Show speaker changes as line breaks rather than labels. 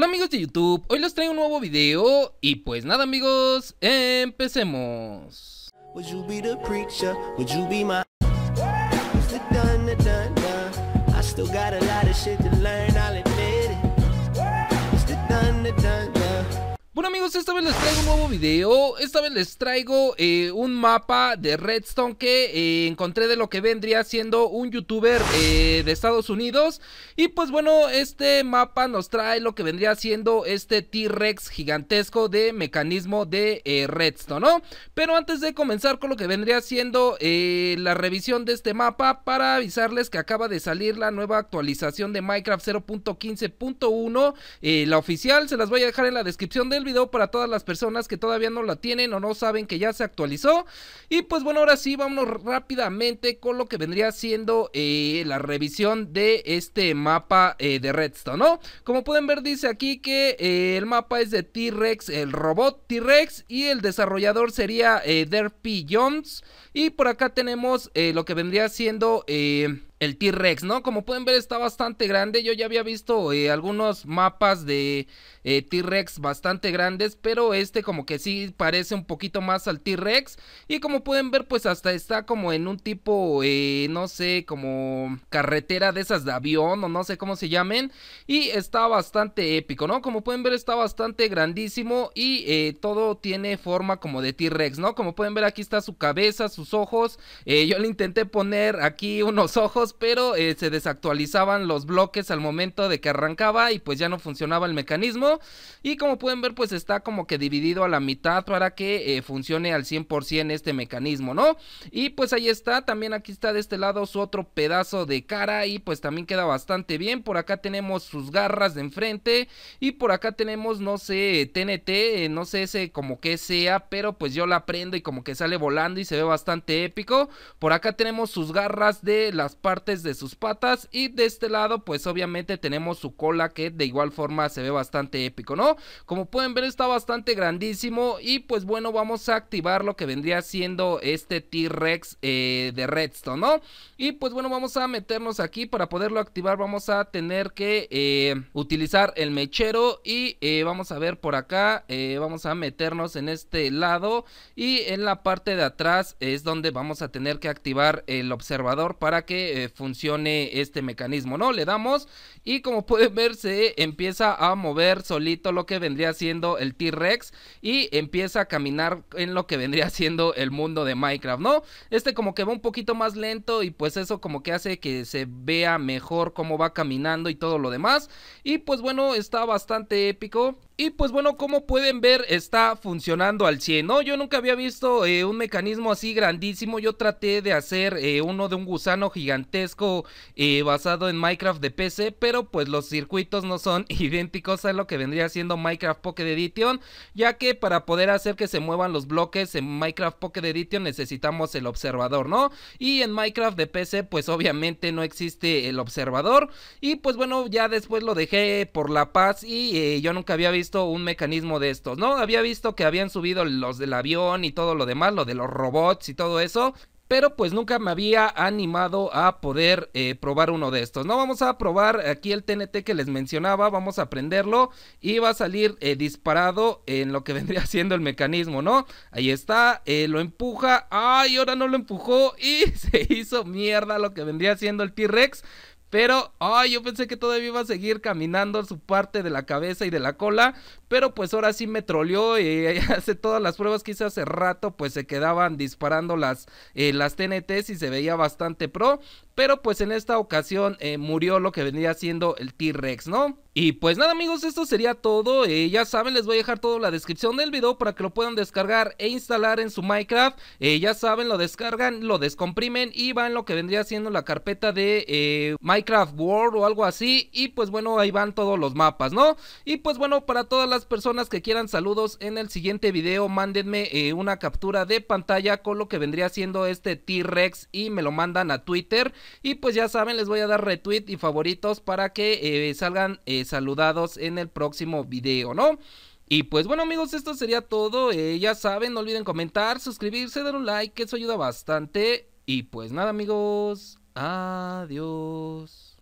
Hola amigos de YouTube, hoy les traigo un nuevo video y pues nada amigos, empecemos. esta vez les traigo un nuevo video Esta vez les traigo eh, un mapa de Redstone que eh, encontré de lo que vendría siendo un youtuber eh, de Estados Unidos Y pues bueno, este mapa nos trae lo que vendría siendo este T-Rex gigantesco de mecanismo de Redstone, Pero antes de comenzar con lo que vendría siendo la revisión de este mapa Para avisarles que acaba de salir la nueva actualización de Minecraft 0.15.1 La oficial, se las voy a dejar en la descripción del video para todas las personas que todavía no la tienen o no saben que ya se actualizó. Y pues bueno, ahora sí, vámonos rápidamente con lo que vendría siendo eh, la revisión de este mapa eh, de Redstone, ¿no? Como pueden ver, dice aquí que eh, el mapa es de T-Rex, el robot T-Rex, y el desarrollador sería Derpy Jones. Y por acá tenemos lo que vendría siendo... Eh, el T-Rex, ¿no? Como pueden ver está bastante grande, yo ya había visto eh, algunos mapas de eh, T-Rex bastante grandes, pero este como que sí parece un poquito más al T-Rex y como pueden ver pues hasta está como en un tipo, eh, no sé, como carretera de esas de avión o no sé cómo se llamen y está bastante épico, ¿no? Como pueden ver está bastante grandísimo y todo tiene forma como de T-Rex, ¿no? Como pueden ver aquí está su cabeza, sus ojos, yo le intenté poner aquí unos ojos pero eh, se desactualizaban los bloques al momento de que arrancaba y pues ya no funcionaba el mecanismo. Y como pueden ver, pues está como que dividido a la mitad para que eh, funcione al 100% este mecanismo, ¿no? Y pues ahí está, también aquí está de este lado su otro pedazo de cara y pues también queda bastante bien. Por acá tenemos sus garras de enfrente y por acá tenemos, no sé, TNT, eh, no sé ese como que sea, pero pues yo la prendo y como que sale volando y se ve bastante épico. Por acá tenemos sus garras de las partes de sus patas y de este lado pues obviamente tenemos su cola que de igual forma se ve bastante épico, ¿no? Como pueden ver está bastante grandísimo y pues bueno vamos a activar lo que vendría siendo este T-Rex eh, de Redstone, ¿no? Y pues bueno vamos a meternos aquí para poderlo activar vamos a tener que eh, utilizar el mechero y eh, vamos a ver por acá, vamos a meternos en este lado y en la parte de atrás es donde vamos a tener que activar el observador para que funcione este mecanismo, ¿no? Le damos y como pueden ver se empieza a mover solito lo que vendría siendo el T-Rex y empieza a caminar en lo que vendría siendo el mundo de Minecraft, ¿no? Este como que va un poquito más lento y pues eso como que hace que se vea mejor cómo va caminando y todo lo demás. Y pues bueno, está bastante épico. Y pues bueno, como pueden ver, está funcionando al 100, ¿no? Yo nunca había visto eh, un mecanismo así grandísimo. Yo traté de hacer eh, uno de un gusano gigantesco eh, basado en Minecraft de PC, pero pues los circuitos no son idénticos a lo que vendría siendo Minecraft Pocket Edition, ya que para poder hacer que se muevan los bloques en Minecraft Pocket Edition necesitamos el observador, ¿no? Y en Minecraft de PC, pues obviamente no existe el observador. Y pues bueno, ya después lo dejé por la paz y yo nunca había visto un mecanismo de estos, ¿no? Había visto que habían subido los del avión y todo lo demás, lo de los robots y todo eso, pero pues nunca me había animado a poder eh, probar uno de estos. No vamos a probar aquí el TNT que les mencionaba, vamos a prenderlo y va a salir eh, disparado en lo que vendría siendo el mecanismo, ¿no? Ahí está, eh, lo empuja, ay, ahora no lo empujó y se hizo mierda lo que vendría siendo el T-Rex. Pero, ay, yo pensé que todavía iba a seguir caminando su parte de la cabeza y de la cola. Pero pues ahora sí me troleó y hace todas las pruebas que hice hace rato, pues se quedaban disparando las, eh, las TNTs y se veía bastante pro. Pero pues en esta ocasión eh, murió lo que venía siendo el T-Rex, ¿no? Y pues nada amigos, esto sería todo, eh, ya saben les voy a dejar todo la descripción del video para que lo puedan descargar e instalar en su Minecraft, eh, ya saben lo descargan, lo descomprimen y van lo que vendría siendo la carpeta de eh, Minecraft World o algo así y pues bueno ahí van todos los mapas ¿no? Y pues bueno para todas las personas que quieran saludos en el siguiente video mándenme una captura de pantalla con lo que vendría siendo este T-Rex y me lo mandan a Twitter y pues ya saben les voy a dar retweet y favoritos para que salgan saludados en el próximo video, ¿no? Y pues bueno amigos, esto sería todo, eh, ya saben, no olviden comentar, suscribirse, dar un like, que eso ayuda bastante. Y pues nada amigos, adiós.